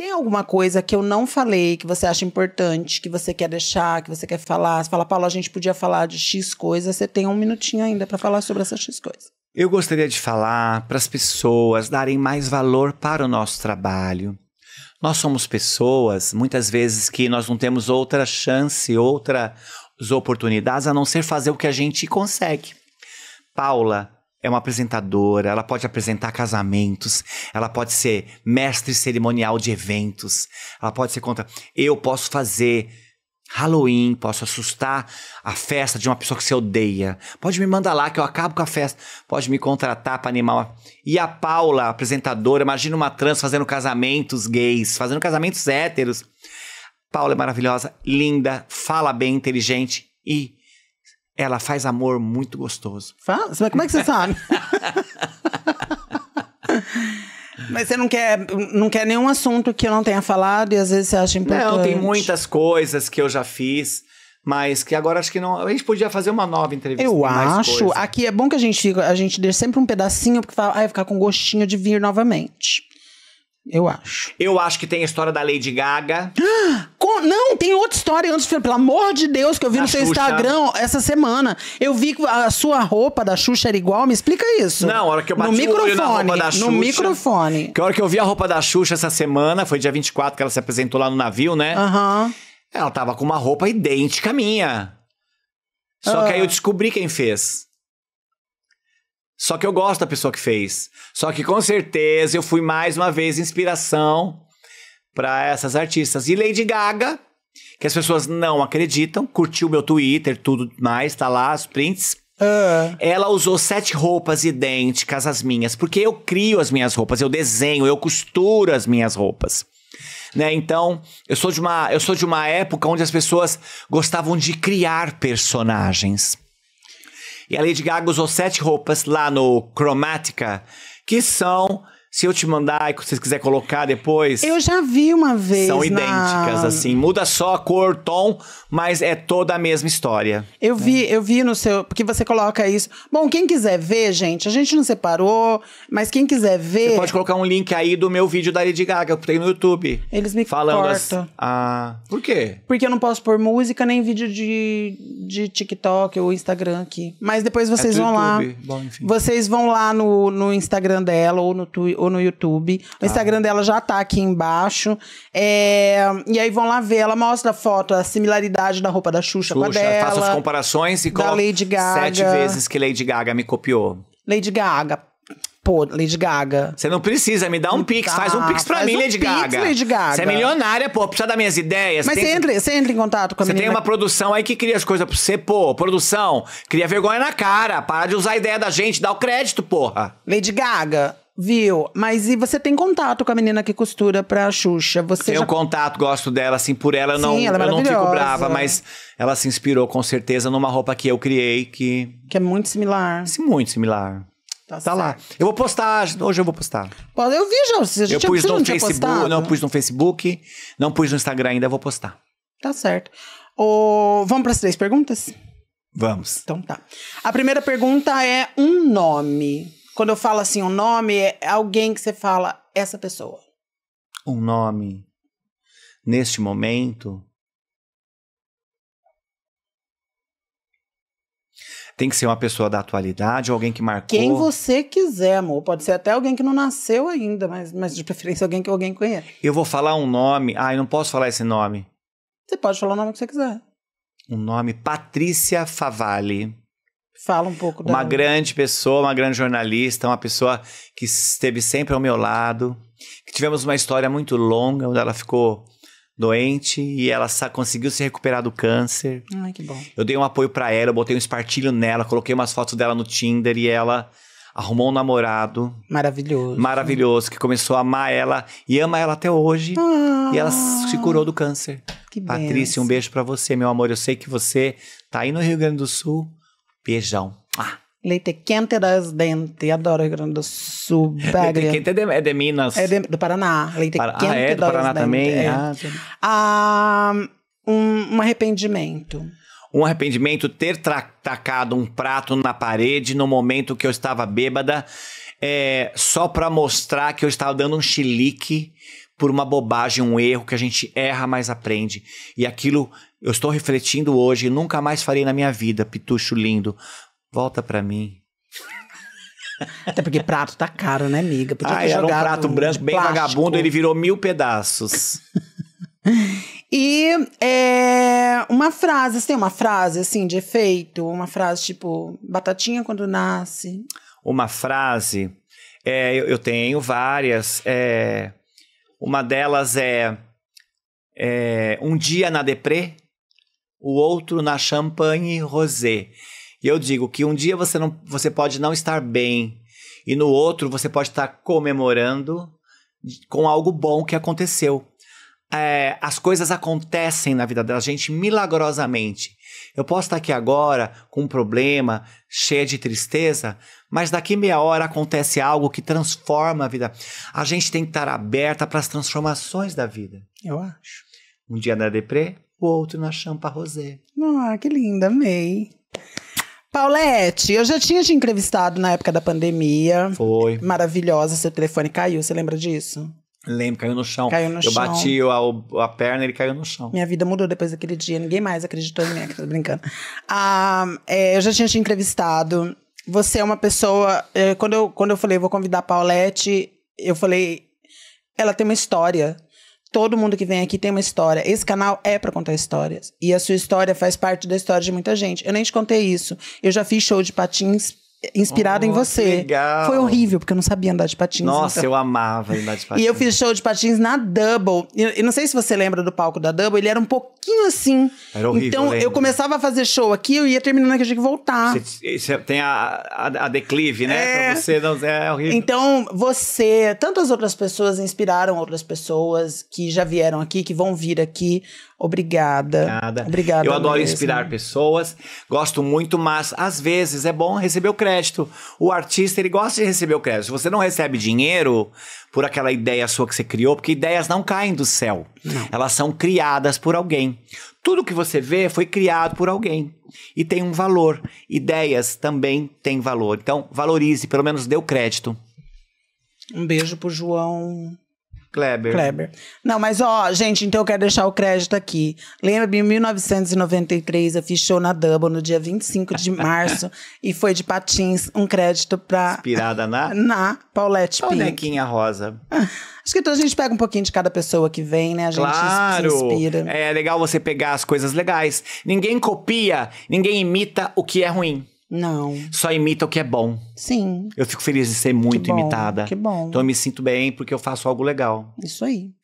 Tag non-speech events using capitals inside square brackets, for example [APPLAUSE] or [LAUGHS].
Tem alguma coisa que eu não falei, que você acha importante, que você quer deixar, que você quer falar? Você fala, Paulo, a gente podia falar de X coisa. Você tem um minutinho ainda para falar sobre essa X coisa. Eu gostaria de falar para as pessoas darem mais valor para o nosso trabalho. Nós somos pessoas, muitas vezes, que nós não temos outra chance, outras oportunidades, a não ser fazer o que a gente consegue. Paula, é uma apresentadora, ela pode apresentar casamentos, ela pode ser mestre cerimonial de eventos, ela pode ser contra. Eu posso fazer Halloween, posso assustar a festa de uma pessoa que você odeia. Pode me mandar lá que eu acabo com a festa. Pode me contratar para animar. E a Paula, apresentadora, imagina uma trans fazendo casamentos gays, fazendo casamentos héteros. Paula é maravilhosa, linda, fala bem, inteligente e ela faz amor muito gostoso. Fala, como é que você sabe? [LAUGHS] Mas você não quer, não quer nenhum assunto que eu não tenha falado e às vezes você acha importante. Não, tem muitas coisas que eu já fiz, mas que agora acho que não. A gente podia fazer uma nova entrevista. Eu acho. Coisa. Aqui é bom que a gente fica, a gente deixa sempre um pedacinho porque fala, ah, ficar com gostinho de vir novamente. Eu acho. Eu acho que tem a história da Lady Gaga. [GASPS] Com, não, história antes do filme. Pelo amor de Deus, que eu vi no seu Xuxa. Instagram essa semana. Eu vi que a sua roupa da Xuxa era igual. Me explica isso. Não, a hora que eu bati no microfone, na roupa da Xuxa. No microfone. Que a hora que eu vi a roupa da Xuxa essa semana, foi dia 24 que ela se apresentou lá no navio, né? Aham. Uhum. Ela tava com uma roupa idêntica à minha. Só uhum. que aí eu ah. descobri quem fez. Só que eu gosto da pessoa que fez. Só que com certeza eu fui mais uma vez inspiração para essas artistas. E Lady Gaga que as pessoas não acreditam, curtiu meu Twitter, tudo mais, tá lá as prints. Uh. Ela usou sete roupas idênticas às minhas, porque eu crio as minhas roupas, eu desenho, eu costuro as minhas roupas. Né? Então, eu sou de uma, eu sou de uma época onde as pessoas gostavam de criar personagens. E a Lady Gaga usou sete roupas lá no Chromatica, que são se eu te mandar e se você quiser colocar depois. Eu já vi uma vez. São na... idênticas, assim. Muda só a cor, tom, mas é toda a mesma história. Eu né? vi, eu vi no seu. Porque você coloca isso. Bom, quem quiser ver, gente, a gente não separou, mas quem quiser ver. Você pode colocar um link aí do meu vídeo da Lady Gaga, que tem no YouTube. Eles me falando cortam. As... Ah, por quê? Porque eu não posso pôr música nem vídeo de, de TikTok ou Instagram aqui. Mas depois é vocês é vão YouTube. lá. Bom, enfim. Vocês vão lá no, no Instagram dela ou no Twitter ou no YouTube. Tá. O Instagram dela já tá aqui embaixo. É, e aí vão lá ver. Ela mostra a foto, a similaridade da roupa da Xuxa, Xuxa com a dela. Faça as comparações e coloca Lady Gaga. sete vezes que Lady Gaga me copiou. Lady Gaga, Pô, Lady Gaga. Você não precisa, me dá um tá, pix, faz um pix pra mim, um Lady, pix, Gaga. Lady Gaga. Você é milionária, pô, precisa das minhas ideias. Mas você tem... entra, você entra em contato com a Você tem uma produção aí que cria as coisas pra você, pô. Produção, cria vergonha na cara, para de usar a ideia da gente, dá o crédito, porra. Lady Gaga, Viu? Mas e você tem contato com a menina que costura pra Xuxa? Você Tenho já... contato, gosto dela, assim, por ela, eu não, ela é eu não fico brava, mas ela se inspirou com certeza numa roupa que eu criei que. Que é muito similar. Sim, muito similar. Tá, tá lá. Eu vou postar, hoje eu vou postar. Pode, eu vi já, você já eu pus no não Facebook, Não pus no Facebook, não pus no Instagram ainda, vou postar. Tá certo. O... Vamos para as três perguntas? Vamos. Então tá. A primeira pergunta é um nome. Quando eu falo assim, um nome, é alguém que você fala, essa pessoa. Um nome. Neste momento. Tem que ser uma pessoa da atualidade, alguém que marcou. Quem você quiser, amor. Pode ser até alguém que não nasceu ainda, mas, mas de preferência alguém que alguém conhece. Eu vou falar um nome. Ah, eu não posso falar esse nome. Você pode falar o nome que você quiser. Um nome Patrícia Favale. Fala um pouco da. Uma grande pessoa, uma grande jornalista, uma pessoa que esteve sempre ao meu lado. Que tivemos uma história muito longa, onde ela ficou doente e ela conseguiu se recuperar do câncer. Ai, que bom. Eu dei um apoio para ela, eu botei um espartilho nela, coloquei umas fotos dela no Tinder e ela arrumou um namorado. Maravilhoso. Maravilhoso, que começou a amar ela e ama ela até hoje. Ah, e ela ah. se curou do câncer. Que Patrícia, benção. um beijo para você, meu amor. Eu sei que você tá aí no Rio Grande do Sul Beijão. Ah. Leite quente das dentes. Adoro Rio Grande do Sul. É, leite quente é de, é de Minas. É de, do Paraná. Leite Para... Ah, quente ah, é do Paraná também? É. Ah, tá. ah, um, um arrependimento um arrependimento ter tacado um prato na parede no momento que eu estava bêbada, é, só para mostrar que eu estava dando um chilique por uma bobagem, um erro que a gente erra, mas aprende. E aquilo eu estou refletindo hoje, e nunca mais farei na minha vida, pitucho lindo. Volta para mim. Até porque prato tá caro, né, amiga? Podia ah, era um prato um branco bem plástico. vagabundo, ele virou mil pedaços. [LAUGHS] e é, uma frase, você tem uma frase assim de efeito? Uma frase tipo, batatinha quando nasce? Uma frase? É, eu, eu, tenho várias. É, uma delas é, é Um dia na deprê, o outro na champanhe rosé. E eu digo que um dia você, não, você pode não estar bem, e no outro você pode estar comemorando com algo bom que aconteceu. É, as coisas acontecem na vida da gente milagrosamente. Eu posso estar aqui agora com um problema, cheia de tristeza, mas daqui meia hora acontece algo que transforma a vida. A gente tem que estar aberta para as transformações da vida. Eu acho. Um dia na deprê, o outro na champa rosé. Ah, que linda, amei. Paulette, eu já tinha te entrevistado na época da pandemia. Foi. Maravilhosa, seu telefone caiu, você lembra disso? Lembro, caiu no chão. Caiu no eu chão. bati a, a perna, ele caiu no chão. Minha vida mudou depois daquele dia, ninguém mais acreditou em mim, tô brincando. Ah, é, eu já tinha te entrevistado. Você é uma pessoa. É, quando, eu, quando eu falei, vou convidar a Paulette, eu falei. Ela tem uma história Todo mundo que vem aqui tem uma história. Esse canal é para contar histórias. E a sua história faz parte da história de muita gente. Eu nem te contei isso. Eu já fiz show de patins inspirado oh, em você. Legal. Foi horrível, porque eu não sabia andar de patins. Nossa, então. eu amava andar de patins. E eu fiz show de patins na Double. E não sei se você lembra do palco da Double, ele era um pouquinho assim. Era horrível. Então eu, eu começava a fazer show aqui, eu ia terminando aqui eu tinha que voltar. Você, você tem a, a, a, declive, né? É. Pra você não, é horrível. Então, você, tantas outras pessoas inspiraram outras pessoas que já vieram aqui, que vão vir aqui. Obrigada. Obrigada. Obrigada eu adoro mesmo. inspirar pessoas. Gosto muito, mas às vezes é bom receber o crédito crédito. O artista, ele gosta de receber o crédito. Se você não recebe dinheiro por aquela ideia sua que você criou, porque ideias não caem do céu. Não. Elas são criadas por alguém. Tudo que você vê foi criado por alguém e tem um valor. Ideias também têm valor. Então, valorize, pelo menos dê o crédito. Um beijo pro João Kleber. Kleber. Não, mas ó, gente, então eu quero deixar o crédito aqui. Lembra, em 1993 eu fiz show na Double no dia 25 de março [LAUGHS] e foi de patins um crédito pra. Inspirada na? Na Paulette Pinto. Bonequinha rosa. Ah, acho que então a gente pega um pouquinho de cada pessoa que vem, né? A gente claro. se inspira. É legal você pegar as coisas legais. Ninguém copia, ninguém imita o que é ruim. Não. Só imita o que é bom. Sim. Eu fico feliz de ser muito que bom, imitada. Que bom. Então eu me sinto bem porque eu faço algo legal. Isso aí.